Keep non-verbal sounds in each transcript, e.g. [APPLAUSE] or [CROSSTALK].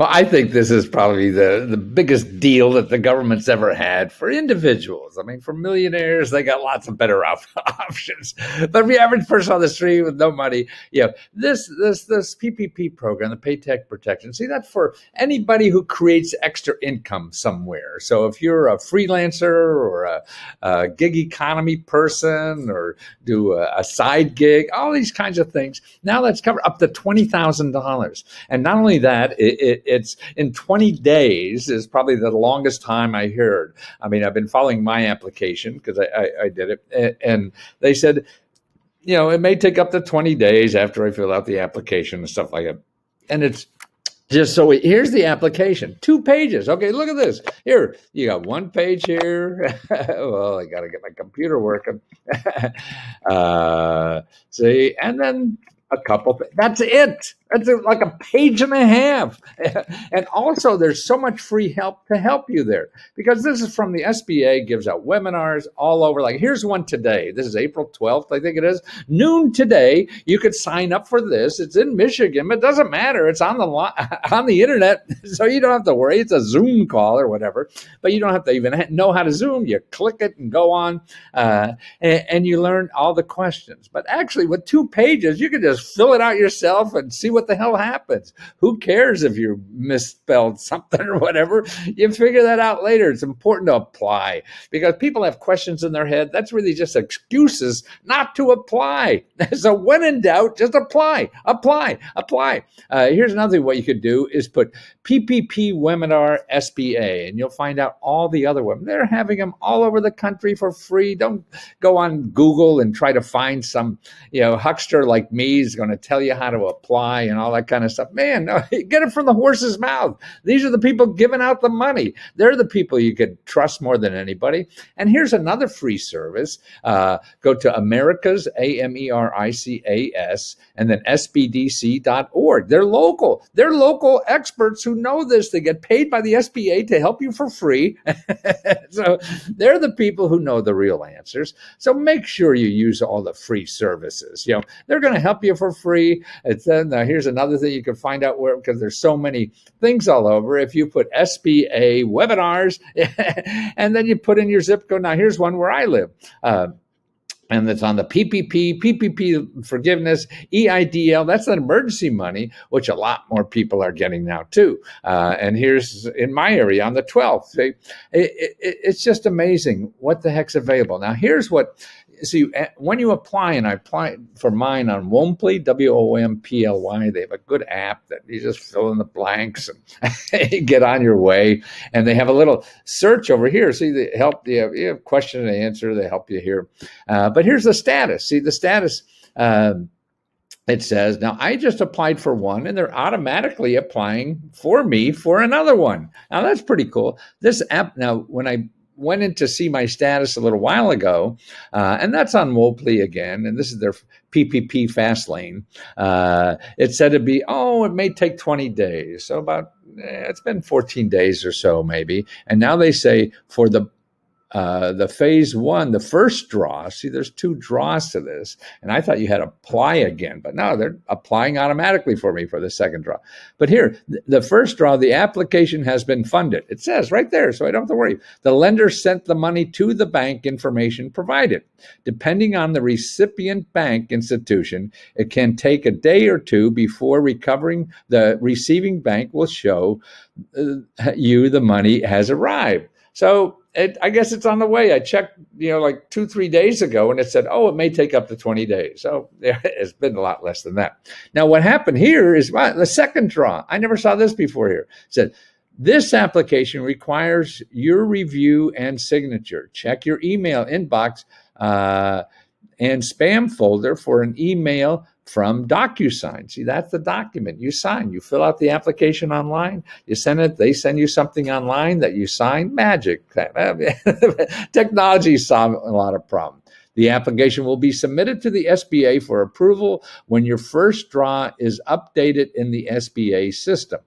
Well, I think this is probably the, the biggest deal that the government's ever had for individuals. I mean, for millionaires, they got lots of better [LAUGHS] op- options. But the average person on the street with no money, you know, this this this PPP program, the Paycheck Protection, see that's for anybody who creates extra income somewhere. So if you're a freelancer or a, a gig economy person or do a, a side gig, all these kinds of things, now that's covered up to twenty thousand dollars. And not only that, it, it it's in 20 days is probably the longest time I heard. I mean, I've been following my application because I, I, I, did it, and they said, you know, it may take up to 20 days after I fill out the application and stuff like that. And it's just so here's the application two pages okay look at this here you got one page here [LAUGHS] well i gotta get my computer working [LAUGHS] uh, see and then a couple that's it it's like a page and a half. [LAUGHS] and also, there's so much free help to help you there because this is from the SBA, gives out webinars all over. Like, here's one today. This is April 12th, I think it is. Noon today, you could sign up for this. It's in Michigan, but it doesn't matter. It's on the, [LAUGHS] on the internet, [LAUGHS] so you don't have to worry. It's a Zoom call or whatever, but you don't have to even know how to Zoom. You click it and go on, uh, and, and you learn all the questions. But actually, with two pages, you can just fill it out yourself and see what what the hell happens. Who cares if you misspelled something [LAUGHS] or whatever? You figure that out later. It's important to apply because people have questions in their head. That's really just excuses not to apply. [LAUGHS] so when in doubt, just apply, apply, apply. Uh, here's another thing what you could do is put PPP Webinar SBA, and you'll find out all the other women. They're having them all over the country for free. Don't go on Google and try to find some, you know, huckster like me is going to tell you how to apply and all that kind of stuff. Man, no, [LAUGHS] get it from the horse's mouth. These are the people giving out the money. They're the people you could trust more than anybody. And here's another free service. Uh, go to Americas, A M E R I C A S, and then SBDC.org. They're local. They're local experts who know this. They get paid by the SBA to help you for free. [LAUGHS] so they're the people who know the real answers. So make sure you use all the free services. You know, they're going to help you for free. It's, uh, here's here's another thing you can find out where because there's so many things all over. If you put SBA webinars, [LAUGHS] and then you put in your zip code. Now here's one where I live. Uh, and it's on the PPP, PPP forgiveness, EIDL. That's an emergency money, which a lot more people are getting now too. Uh, and here's in my area on the 12th. It, it, it's just amazing what the heck's available. Now, here's what so eh, when you apply, and I apply for mine on Womply, W O M P L Y, they have a good app that you just fill in the blanks and [LAUGHS] get on your way. And they have a little search over here. See, they help you have, you have question and answer, they help you here. Uh, but here's the status. See, the status. Uh, it says, now I just applied for one and they're automatically applying for me for another one. Now that's pretty cool. This app, now when I went in to see my status a little while ago, uh, and that's on Wopley again, and this is their PPP fast lane. Uh, it said to be, oh, it may take 20 days. So about, eh, it's been 14 days or so, maybe. And now they say for the uh, the phase one, the first draw. See, there's two draws to this, and I thought you had to apply again, but no, they're applying automatically for me for the second draw. But here, th the first draw, the application has been funded. It says right there, so I don't have to worry. The lender sent the money to the bank information provided. Depending on the recipient bank institution, it can take a day or two before recovering the receiving bank will show uh, you the money has arrived. So it, I guess it's on the way. I checked, you know, like two, three days ago, and it said, oh, it may take up to 20 days. So [LAUGHS] yeah, it's been a lot less than that. Now, what happened here is well, the second draw. I never saw this before here. It said, this application requires your review and signature. Check your email inbox. Uh, and spam folder for an email from DocuSign. See, that's the document you sign. You fill out the application online, you send it, they send you something online that you sign. Magic. [LAUGHS] Technology solves a lot of problems. The application will be submitted to the SBA for approval when your first draw is updated in the SBA system,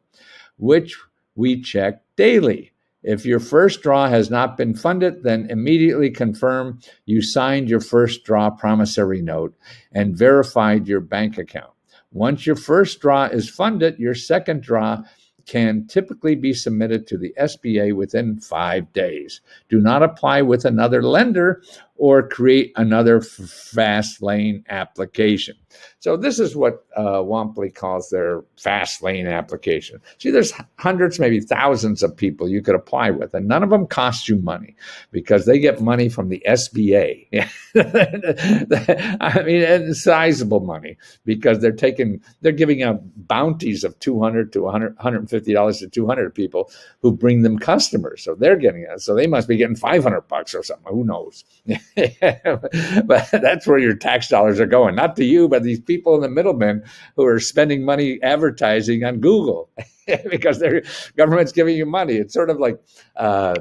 which we check daily. If your first draw has not been funded, then immediately confirm you signed your first draw promissory note and verified your bank account. Once your first draw is funded, your second draw can typically be submitted to the SBA within five days. Do not apply with another lender or create another fast lane application. So this is what uh, Wampley calls their fast lane application. See, there's hundreds, maybe thousands of people you could apply with, and none of them cost you money because they get money from the SBA. [LAUGHS] I mean, and sizable money because they're taking, they're giving out bounties of 200 to 100, 150 dollars to 200 people who bring them customers. So they're getting it. So they must be getting 500 bucks or something. Who knows? [LAUGHS] [LAUGHS] but that's where your tax dollars are going, not to you, but these people in the middlemen who are spending money advertising on Google [LAUGHS] because their government's giving you money. It's sort of like. Uh,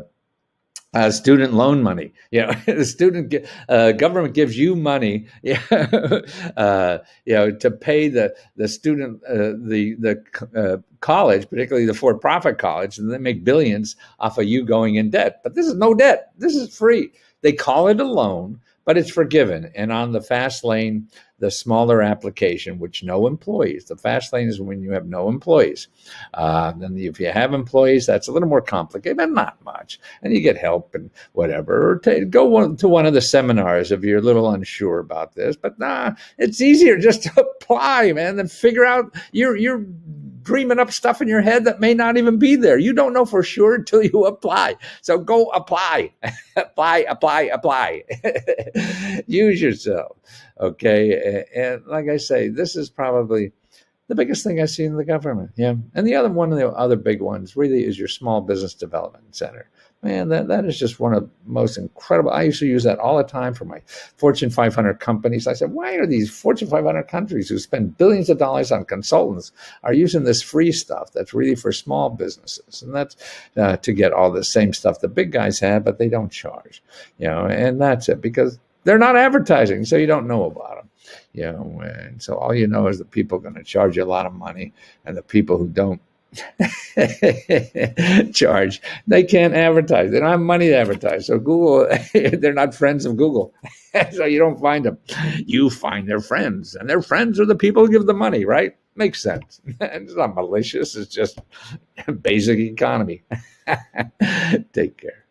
uh, student loan money. You know, [LAUGHS] the student uh, government gives you money, uh, you know, to pay the the student uh, the the uh, college, particularly the for profit college, and they make billions off of you going in debt. But this is no debt. This is free. They call it a loan, but it's forgiven. And on the fast lane, the smaller application, which no employees, the fast lane is when you have no employees. Uh, then if you have employees, that's a little more complicated, but not much. And you get help and whatever. Or t- go to one of the seminars if you're a little unsure about this. But nah, it's easier just to [LAUGHS] apply, man, and figure out you your dreaming up stuff in your head that may not even be there. You don't know for sure until you [LAUGHS] apply. So go apply, [LAUGHS] apply, apply, apply. [LAUGHS] Use yourself. Okay. And like I say, this is probably the biggest thing I see in the government. Yeah. And the other one of the other big ones really is your small business development center. Man, that, that is just one of the most incredible. I used to use that all the time for my Fortune 500 companies. I said, why are these Fortune 500 countries who spend billions of dollars on consultants are using this free stuff that's really for small businesses? And that's uh, to get all the same stuff the big guys have, but they don't charge, you know, and that's it because they're not advertising. So you don't know about them, you know, and so all you know is the people are going to charge you a lot of money and the people who don't [LAUGHS] charge. They can't advertise. They don't have money to advertise. So Google, [LAUGHS] they're not friends of Google. [LAUGHS] so you don't find them. You find their friends, and their friends are the people who give the money, right? Makes sense. it's not malicious. It's just basic economy. Take care.